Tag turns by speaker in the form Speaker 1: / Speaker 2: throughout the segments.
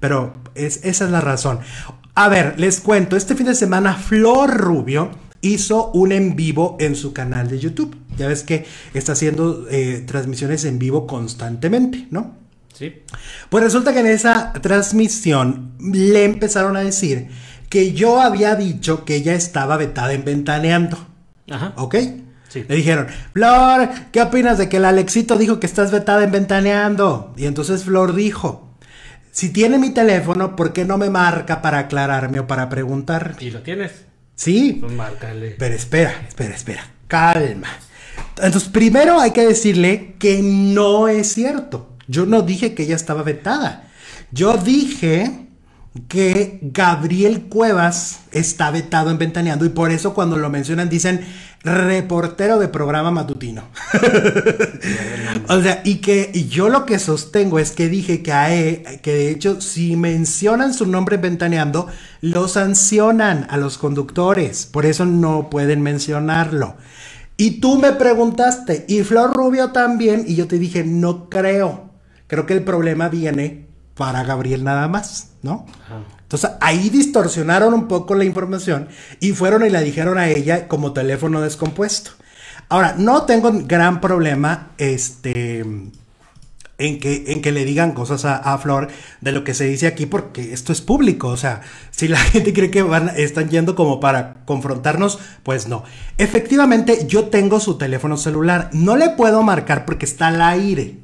Speaker 1: Pero esa es la razón. A ver, les cuento, este fin de semana Flor Rubio hizo un en vivo en su canal de YouTube. Ya ves que está haciendo eh, transmisiones en vivo constantemente, ¿no? Sí. Pues resulta que en esa transmisión le empezaron a decir que yo había dicho que ella estaba vetada en ventaneando. Ajá. ¿Ok? Sí. Le dijeron, Flor, ¿qué opinas de que el Alexito dijo que estás vetada en ventaneando? Y entonces Flor dijo, si tiene mi teléfono, ¿por qué no me marca para aclararme o para preguntar? Sí lo tienes? Sí. Pues márcale. Pero espera, espera, espera. Calma. Entonces, primero hay que decirle que no es cierto. Yo no dije que ella estaba vetada. Yo dije que Gabriel Cuevas está vetado en Ventaneando y por eso cuando lo mencionan dicen reportero de programa matutino. o sea, y que yo lo que sostengo es que dije que a que de hecho si mencionan su nombre Ventaneando, lo sancionan a los conductores, por eso no pueden mencionarlo. Y tú me preguntaste, y Flor Rubio también, y yo te dije, no creo. Creo que el problema viene para Gabriel nada más, ¿no? Entonces ahí distorsionaron un poco la información y fueron y la dijeron a ella como teléfono descompuesto. Ahora, no tengo gran problema este, en, que, en que le digan cosas a, Flor de lo que se dice aquí porque esto es público. O sea, si la gente cree que van, están yendo como para confrontarnos, pues no. Efectivamente, yo tengo su teléfono celular. No le puedo marcar porque está al aire.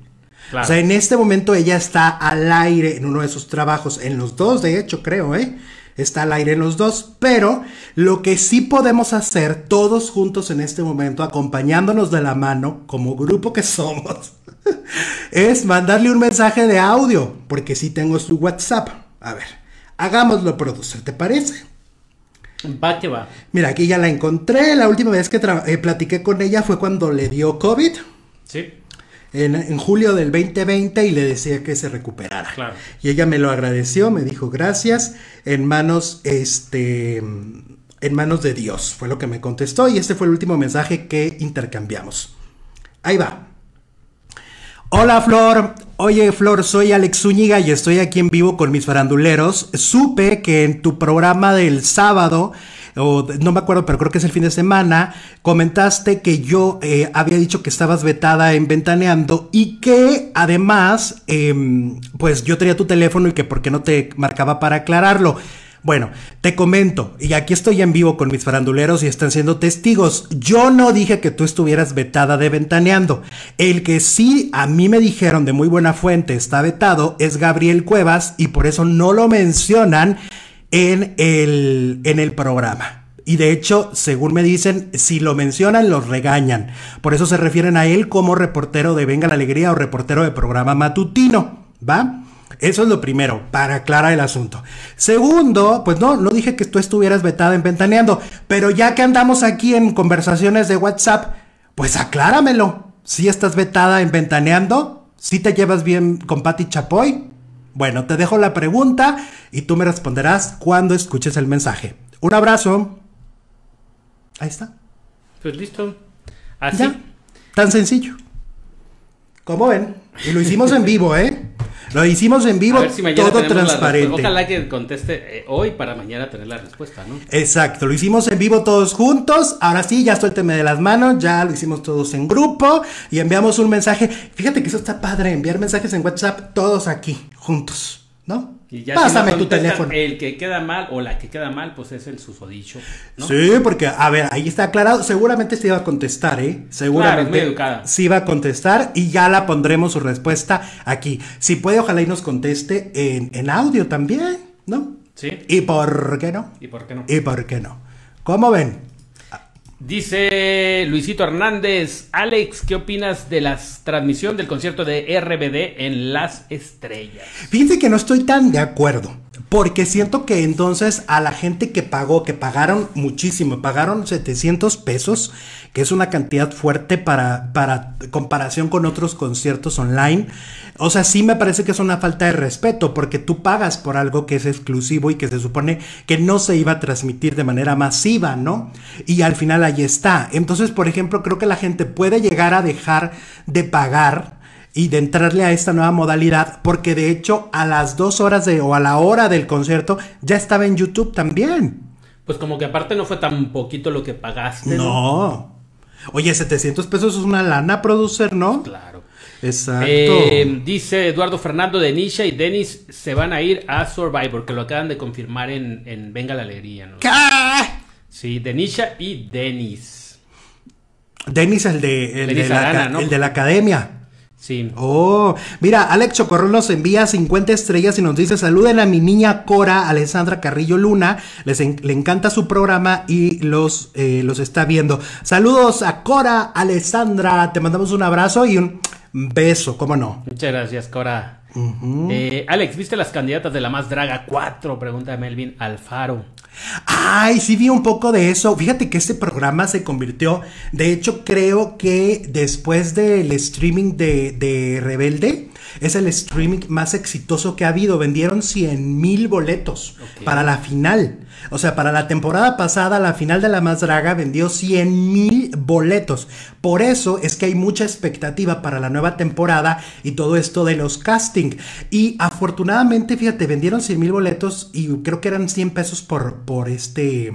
Speaker 1: O sea, en este momento ella está al aire en uno de sus trabajos, en los dos, de hecho, creo, ¿eh? Está al aire en los dos, pero lo que sí podemos hacer todos juntos en este momento, acompañándonos de la mano, como grupo que somos, es mandarle un mensaje de audio, porque sí tengo su WhatsApp. A ver, hagámoslo, producer, ¿te parece? Va va. Mira, aquí ya la encontré. La última vez que eh, platiqué con ella fue cuando le dio COVID. Sí en, julio del 2020 y le decía que se recuperara. Y ella me lo agradeció, me dijo gracias, en manos, este, en manos de Dios, fue lo que me contestó y este fue el último mensaje que intercambiamos. Ahí va. Hola Flor, oye Flor, soy Alex Zúñiga y estoy aquí en vivo con mis faranduleros. Supe que en tu programa del sábado no me acuerdo, pero creo que es el fin de semana, comentaste que yo eh, había dicho que estabas vetada en Ventaneando y que además, em, pues yo tenía tu teléfono y que por qué no te marcaba para aclararlo. Bueno, te comento, y aquí estoy en vivo con mis faranduleros y están siendo testigos. Yo no dije que tú estuvieras vetada de ventaneando. El que sí a mí me dijeron de muy buena fuente está vetado es Gabriel Cuevas y por eso no lo mencionan en el, en el programa. Y de hecho, según me dicen, si lo mencionan, los regañan. Por eso se refieren a él como reportero de Venga la Alegría o reportero de programa matutino. ¿Va? Eso es lo primero, para aclarar el asunto. Segundo, pues no, no dije que tú estuvieras vetada en Ventaneando, pero ya que andamos aquí en conversaciones de WhatsApp, pues acláramelo. Si estás vetada en Ventaneando, si te llevas bien con Patti Chapoy, bueno, te dejo la pregunta y tú me responderás cuando escuches el mensaje. Un abrazo. Ahí está. Pues listo. Así. Tan sencillo. Como ven. Y lo hicimos en vivo, ¿eh? Lo hicimos en vivo, todo transparente. Ojalá
Speaker 2: que conteste eh, hoy para mañana tener la respuesta, ¿no?
Speaker 1: Exacto, lo hicimos en vivo todos juntos. Ahora sí, ya suélteme de las manos, ya lo hicimos todos en grupo y enviamos un mensaje. Fíjate que eso está padre, enviar mensajes en WhatsApp todos aquí, juntos. ¿no? Pásame tu teléfono.
Speaker 2: El que queda mal o la que queda mal, pues es el susodicho. Sí,
Speaker 1: porque, a ver, ahí está aclarado. Seguramente se iba a contestar, ¿eh? Seguramente educada sí, iba a contestar y ya la pondremos su respuesta aquí. Si puede, ojalá y nos conteste en, en audio también, ¿no? Sí. ¿Y por qué no? ¿Y por qué no? ¿Y por qué no? ¿Cómo ven?
Speaker 2: Dice Luisito Hernández, Alex, ¿qué opinas de la transmisión del concierto de RBD en Las Estrellas?
Speaker 1: Fíjense que no estoy tan de acuerdo porque siento que entonces a la gente que pagó, que pagaron muchísimo, pagaron 700 pesos, que es una cantidad fuerte para, comparación con otros conciertos online, o sea, sí me parece que es una falta de respeto, porque tú pagas por algo que es exclusivo y que se supone que no se iba a transmitir de manera masiva, ¿no? Y al final ahí está. Entonces, por ejemplo, creo que la gente puede llegar a dejar de pagar y de entrarle a esta nueva modalidad, porque de hecho a las dos horas de, o a la hora del concierto ya estaba en YouTube también.
Speaker 2: Pues como que aparte no fue
Speaker 1: tan poquito lo que pagaste. No. Oye, 700 pesos es una lana producer, ¿no? Pues claro. Exacto. Eh,
Speaker 2: dice Eduardo Fernando de Nisha y Denis se van a ir a Survivor, que lo acaban de confirmar en, Venga la Alegría, ¿no? Sí, de y Denis.
Speaker 1: Denis el de, de el de la academia. Sí. Oh, mira, Alex Chocorro nos envía 50 estrellas y nos dice: Saluden a mi niña Cora, Alessandra Carrillo Luna. Les le encanta su programa y los, eh, los está viendo. Saludos a Cora, Alessandra. Te mandamos un abrazo y un beso, ¿cómo no?
Speaker 2: Muchas gracias, Cora. Eh, Alex, ¿viste las candidatas de la más draga 4? Pregunta Melvin Alfaro.
Speaker 1: Ay, sí vi un poco de eso. Fíjate que este programa se convirtió, de hecho creo que después del streaming de, Rebelde, es el streaming más exitoso que ha habido. Vendieron 100 mil boletos para la final. O sea, para la temporada pasada, la final de La Más Draga vendió 100 mil boletos. Por eso es que hay mucha expectativa para la nueva temporada y todo esto de los casting. Y afortunadamente, fíjate, vendieron 100 mil boletos y creo que eran 100 pesos por, por este...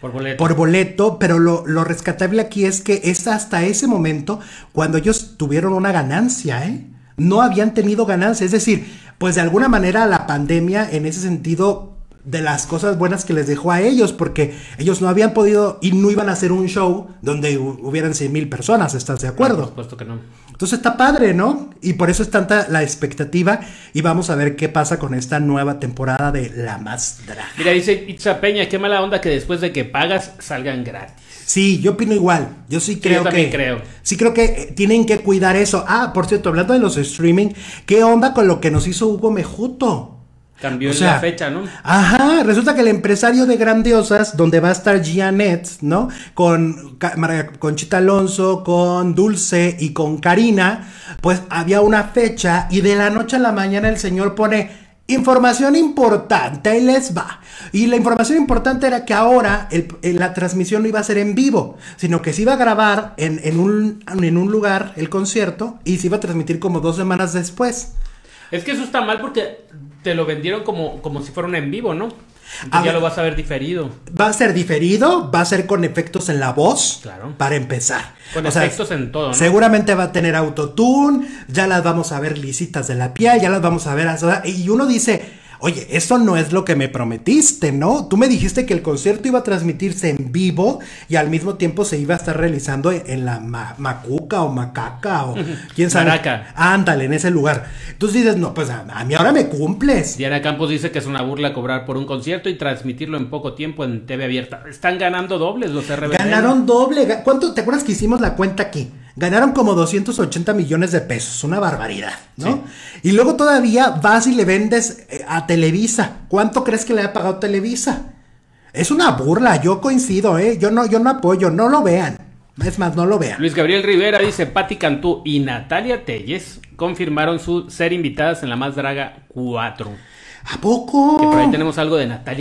Speaker 1: Por boleto. Por boleto, pero lo, lo, rescatable aquí es que es hasta ese momento cuando ellos tuvieron una ganancia, ¿eh? No habían tenido ganancia. Es decir, pues de alguna manera la pandemia en ese sentido de las cosas buenas que les dejó a ellos, porque ellos no habían podido y no iban a hacer un show donde hubieran 100 mil personas, ¿estás de acuerdo? por supuesto que no. Entonces está padre, ¿no? Y por eso es tanta la expectativa y vamos a ver qué pasa con esta nueva temporada de La Más
Speaker 2: Mira, dice Itza Peña, qué mala onda que después de que pagas
Speaker 1: salgan gratis. Sí, yo opino igual. Yo sí creo que. creo. Sí creo que eh, tienen que cuidar eso. Ah, por cierto, hablando de los streaming, ¿qué onda con lo que nos hizo Hugo Mejuto?
Speaker 2: Cambió la fecha, ¿no?
Speaker 1: Ajá, resulta que el empresario de Grandiosas, donde va a estar Gianet, ¿no? Con Chita Alonso, con Dulce y con Karina, pues había una fecha y de la noche a la mañana el señor pone información importante, y les va. Y la información importante era que ahora la transmisión no iba a ser en vivo, sino que se iba a grabar en, un, en un lugar el concierto y se iba a transmitir como dos semanas después.
Speaker 2: Es que eso está mal porque te lo vendieron como, como si fuera en vivo, ¿no? ya lo vas a ver diferido.
Speaker 1: Va a ser diferido, va a ser con efectos en la voz. Claro. Para empezar.
Speaker 2: Con efectos en todo. ¿no?
Speaker 1: Seguramente va a tener autotune, ya las vamos a ver lisitas de la piel, ya las vamos a ver. Y uno dice, oye, eso no es lo que me prometiste, ¿no? Tú me dijiste que el concierto iba a transmitirse en vivo y al mismo tiempo se iba a estar realizando en la Macuca o Macaca o quién sabe. Maraca. Ándale, en ese lugar. Tú dices, no, pues a, mí ahora me cumples.
Speaker 2: Diana Campos dice que es una burla cobrar por un concierto y transmitirlo en poco tiempo en TV abierta. Están ganando dobles los RBD. Ganaron
Speaker 1: doble. ¿Cuánto? ¿Te acuerdas que hicimos la cuenta aquí? Ganaron como 280 millones de pesos, una barbaridad, ¿no? Y luego todavía vas y le vendes eh, a Televisa. ¿Cuánto crees que le ha pagado Televisa? Es una burla, yo coincido, ¿eh? Yo no, yo no apoyo, no lo vean. Es más, no lo vean.
Speaker 2: Luis Gabriel Rivera dice, Pati Cantú y Natalia Telles confirmaron su ser invitadas en La Más Draga 4. ¿A poco? Que por ahí tenemos algo de Natalia